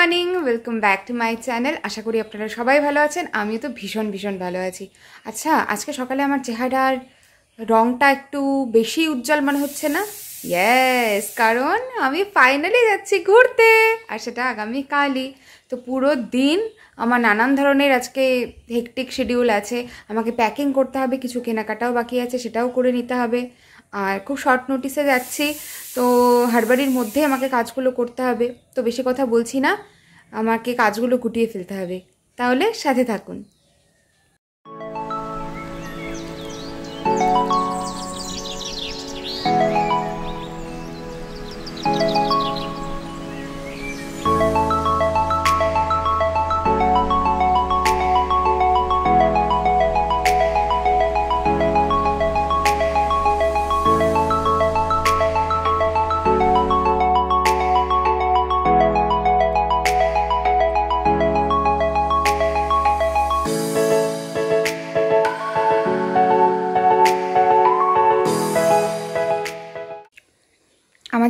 morning welcome back to my channel আশা করি আপনারা সবাই ভালো আছেন আমিও তো ভীষণ ভীষণ ভালো আছি আচ্ছা আজকে সকালে আমার চেহারার রঙটা একটু বেশি উজ্জ্বল মনে হচ্ছে না ইয়েস কারণ আমি ফাইনালি যাচ্ছি ঘুরতে আর সেটা আগামী কালই তো পুরো দিন আমার নানান ধরনের আজকে হেকটিক শিডিউল আছে আমাকে প্যাকিং করতে হবে কিছু কেনাকাটাও বাকি আছে সেটাও করে নিতে হবে আর খুব শর্ট নোটিসে যাচ্ছি তো হারবারির মধ্যে আমাকে কাজগুলো করতে হবে তো বেশি কথা বলছি না আমাকে কাজগুলো গুটিয়ে ফেলতে হবে তাহলে সাথে থাকুন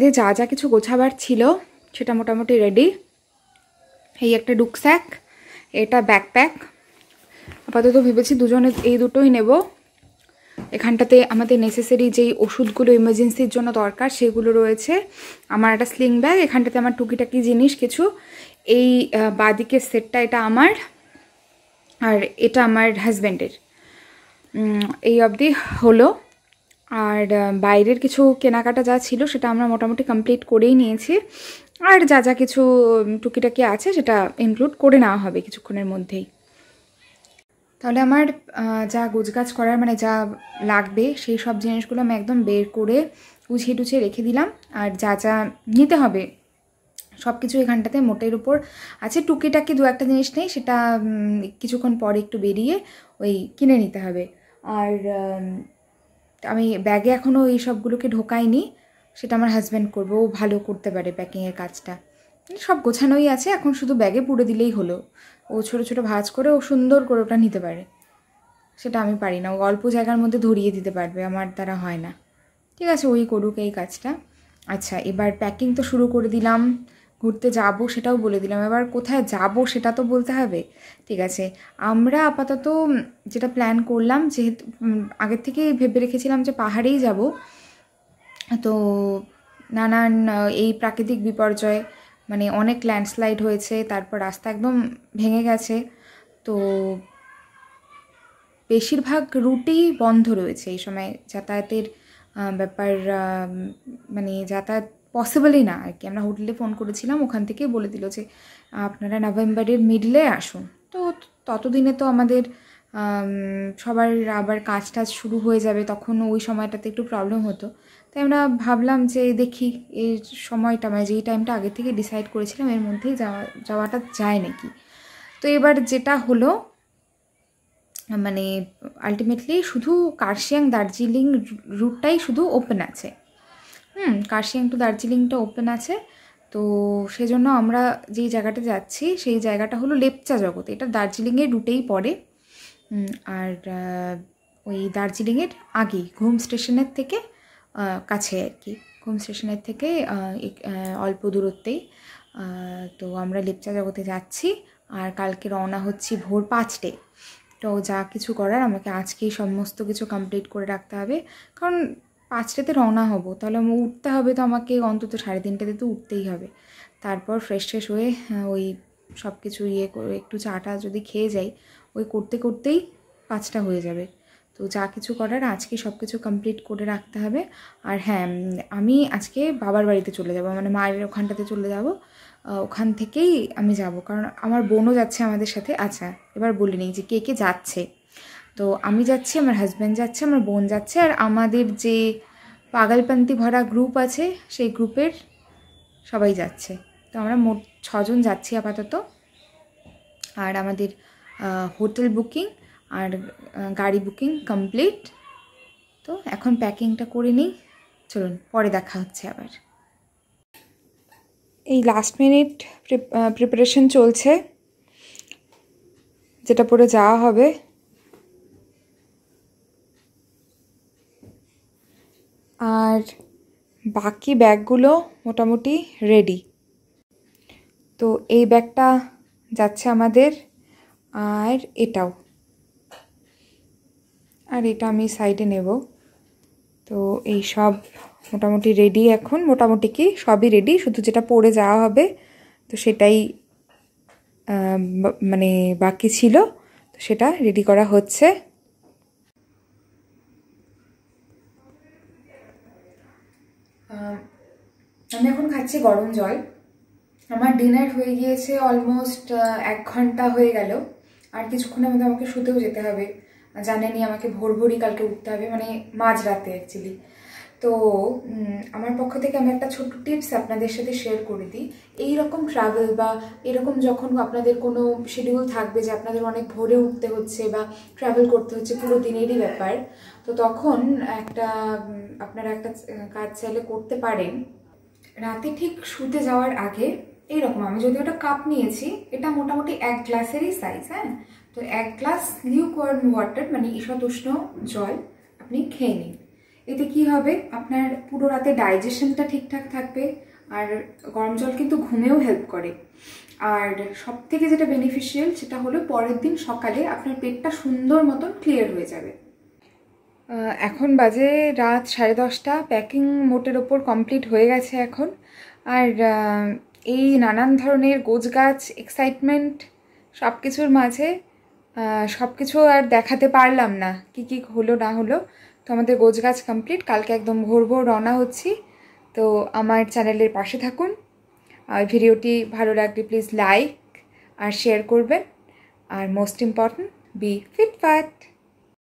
আলমারিতে যা যা কিছু গোছাবার ছিল সেটা মোটামুটি রেডি এই একটা ডুকস্যাক এটা ব্যাকপ্যাক আপাতত ভেবেছি দুজনে এই দুটোই নেব এখানটাতে আমাদের নেসেসারি যেই ওষুধগুলো ইমার্জেন্সির জন্য দরকার সেগুলো রয়েছে আমার একটা স্লিং ব্যাগ এখানটাতে আমার টুকিটাকি জিনিস কিছু এই বাদিকের সেটটা এটা আমার আর এটা আমার হাজব্যান্ডের এই অবধি হলো আর বাইরের কিছু কেনাকাটা যা ছিল সেটা আমরা মোটামুটি কমপ্লিট করেই নিয়েছি আর যা যা কিছু টুকিটাকি আছে সেটা ইনক্লুড করে নেওয়া হবে কিছুক্ষণের মধ্যেই তাহলে আমার যা গোছগাছ করার মানে যা লাগবে সেই সব জিনিসগুলো আমি একদম বের করে গুছিয়ে টুছিয়ে রেখে দিলাম আর যা যা নিতে হবে সব কিছু এখানটাতে মোটের উপর আছে টুকিটাকি দু একটা জিনিস নেই সেটা কিছুক্ষণ পরে একটু বেরিয়ে ওই কিনে নিতে হবে আর আমি ব্যাগে এখনও এই সবগুলোকে ঢোকাইনি সেটা আমার হাজব্যান্ড করবে ও ভালো করতে পারে প্যাকিংয়ের কাজটা সব গোছানোই আছে এখন শুধু ব্যাগে পুড়ে দিলেই হলো ও ছোটো ছোটো ভাজ করে ও সুন্দর করে ওটা নিতে পারে সেটা আমি পারি না ও অল্প জায়গার মধ্যে ধরিয়ে দিতে পারবে আমার দ্বারা হয় না ঠিক আছে ওই করুক এই কাজটা আচ্ছা এবার প্যাকিং তো শুরু করে দিলাম ঘুরতে যাব সেটাও বলে দিলাম এবার কোথায় যাব সেটা তো বলতে হবে ঠিক আছে আমরা আপাতত যেটা প্ল্যান করলাম যেহেতু আগের থেকে ভেবে রেখেছিলাম যে পাহাড়েই যাব তো নানান এই প্রাকৃতিক বিপর্যয় মানে অনেক ল্যান্ডস্লাইড হয়েছে তারপর রাস্তা একদম ভেঙে গেছে তো বেশিরভাগ রুটেই বন্ধ রয়েছে এই সময় যাতায়াতের ব্যাপার মানে যাতায়াত পসিবলই না আর কি আমরা হোটেলে ফোন করেছিলাম ওখান থেকে বলে দিল যে আপনারা নভেম্বরের মিডলে আসুন তো ততদিনে তো আমাদের সবার আবার কাজ টাজ শুরু হয়ে যাবে তখন ওই সময়টাতে একটু প্রবলেম হতো তাই আমরা ভাবলাম যে দেখি এই সময়টা মানে যেই টাইমটা আগে থেকে ডিসাইড করেছিলাম এর মধ্যেই যাওয়া যাওয়াটা যায় নাকি তো এবার যেটা হলো মানে আলটিমেটলি শুধু কার্শিয়াং দার্জিলিং রুটটাই শুধু ওপেন আছে হুম কার্শিয়াং টু দার্জিলিংটা ওপেন আছে তো সেজন্য আমরা যেই জায়গাটা যাচ্ছি সেই জায়গাটা হলো লেপচা জগৎ এটা দার্জিলিংয়ের রুটেই পড়ে আর ওই দার্জিলিংয়ের আগেই ঘুম স্টেশনের থেকে কাছে আর কি ঘুম স্টেশনের থেকে অল্প দূরত্বেই তো আমরা লেপচা জগতে যাচ্ছি আর কালকে রওনা হচ্ছি ভোর পাঁচটে তো যা কিছু করার আমাকে আজকেই সমস্ত কিছু কমপ্লিট করে রাখতে হবে কারণ পাঁচটাতে রওনা হব তাহলে আমি উঠতে হবে তো আমাকে অন্তত সাড়ে তিনটাতে তো উঠতেই হবে তারপর ফ্রেশ ফ্রেশ হয়ে হ্যাঁ, ওই সব কিছু ইয়ে করে একটু চাটা যদি খেয়ে যাই ওই করতে করতেই পাঁচটা হয়ে যাবে তো যা কিছু করার আজকে সব কিছু কমপ্লিট করে রাখতে হবে আর হ্যাঁ আমি আজকে বাবার বাড়িতে চলে যাব মানে মায়ের ওখানটাতে চলে যাব ওখান থেকেই আমি যাব কারণ আমার বোনও যাচ্ছে আমাদের সাথে আচ্ছা এবার বলে নিই যে কে কে যাচ্ছে তো আমি যাচ্ছি আমার হাজব্যান্ড যাচ্ছে আমার বোন যাচ্ছে আর আমাদের যে পাগলপন্থী ভরা গ্রুপ আছে সেই গ্রুপের সবাই যাচ্ছে তো আমরা মোট ছজন যাচ্ছি আপাতত আর আমাদের হোটেল বুকিং আর গাড়ি বুকিং কমপ্লিট তো এখন প্যাকিংটা করে নিই চলুন পরে দেখা হচ্ছে আবার এই লাস্ট মিনিট প্রিপারেশন চলছে যেটা পরে যাওয়া হবে আর বাকি ব্যাগগুলো মোটামুটি রেডি তো এই ব্যাগটা যাচ্ছে আমাদের আর এটাও আর এটা আমি সাইডে নেব তো এই সব মোটামুটি রেডি এখন মোটামুটি কি সবই রেডি শুধু যেটা পরে যাওয়া হবে তো সেটাই মানে বাকি ছিল তো সেটা রেডি করা হচ্ছে আমি এখন খাচ্ছি গরম জল আমার ডিনার হয়ে গিয়েছে অলমোস্ট এক ঘন্টা হয়ে গেল আর কিছুক্ষণের মধ্যে আমাকে শুতেও যেতে হবে জানেনি আমাকে ভোর ভোরই কালকে উঠতে হবে মানে মাঝরাতে অ্যাকচুয়ালি তো আমার পক্ষ থেকে আমি একটা ছোট্ট টিপস আপনাদের সাথে শেয়ার করে দিই এই রকম ট্রাভেল বা এরকম যখন আপনাদের কোনো শিডিউল থাকবে যে আপনাদের অনেক ভোরে উঠতে হচ্ছে বা ট্রাভেল করতে হচ্ছে পুরো দিনেরই ব্যাপার তো তখন একটা আপনারা একটা কাজ চাইলে করতে পারেন রাতে ঠিক শুতে যাওয়ার আগে এইরকম আমি যদি ওটা কাপ নিয়েছি এটা মোটামুটি এক গ্লাসেরই সাইজ হ্যাঁ তো এক গ্লাস লিউকর্ন ওয়াটার মানে উষ্ণ জল আপনি খেয়ে নিন এতে কি হবে আপনার পুরো রাতে ডাইজেশনটা ঠিকঠাক থাকবে আর গরম জল কিন্তু ঘুমেও হেল্প করে আর সব থেকে যেটা বেনিফিশিয়াল সেটা হলো পরের দিন সকালে আপনার পেটটা সুন্দর মতন ক্লিয়ার হয়ে যাবে এখন বাজে রাত সাড়ে দশটা প্যাকিং মোটের ওপর কমপ্লিট হয়ে গেছে এখন আর এই নানান ধরনের গাছ এক্সাইটমেন্ট সব কিছুর মাঝে সব কিছু আর দেখাতে পারলাম না কি কি হলো না হলো তো আমাদের গাছ কমপ্লিট কালকে একদম ভোর ভোর রওনা হচ্ছি তো আমার চ্যানেলের পাশে থাকুন আর ভিডিওটি ভালো লাগলে প্লিজ লাইক আর শেয়ার করবেন আর মোস্ট ইম্পর্ট্যান্ট বি ফিটফ্যাট